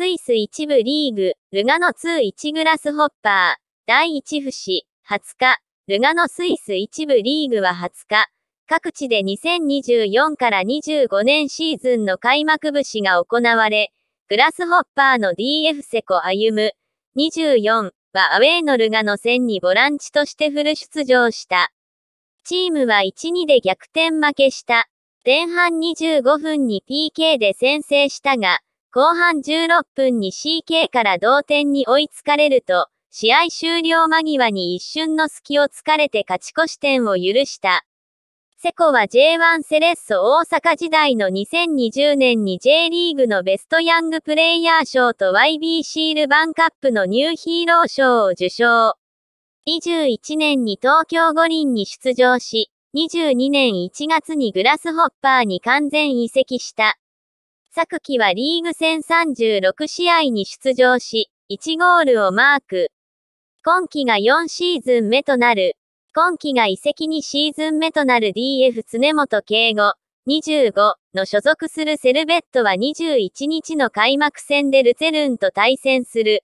スイス一部リーグ、ルガノ21グラスホッパー、第1節、20日、ルガノスイス一部リーグは20日、各地で2024から25年シーズンの開幕節が行われ、グラスホッパーの DF セコ歩む、24はアウェーのルガの戦にボランチとしてフル出場した。チームは1-2で逆転負けした。前半25分に PK で先制したが、後半16分に CK から同点に追いつかれると、試合終了間際に一瞬の隙をつかれて勝ち越し点を許した。セコは J1 セレッソ大阪時代の2020年に J リーグのベストヤングプレイヤー賞と YBC ルヴァンカップのニューヒーロー賞を受賞。21年に東京五輪に出場し、22年1月にグラスホッパーに完全移籍した。昨季はリーグ戦36試合に出場し、1ゴールをマーク。今季が4シーズン目となる。今季が移籍2シーズン目となる DF 常本敬吾、25の所属するセルベットは21日の開幕戦でルテルンと対戦する。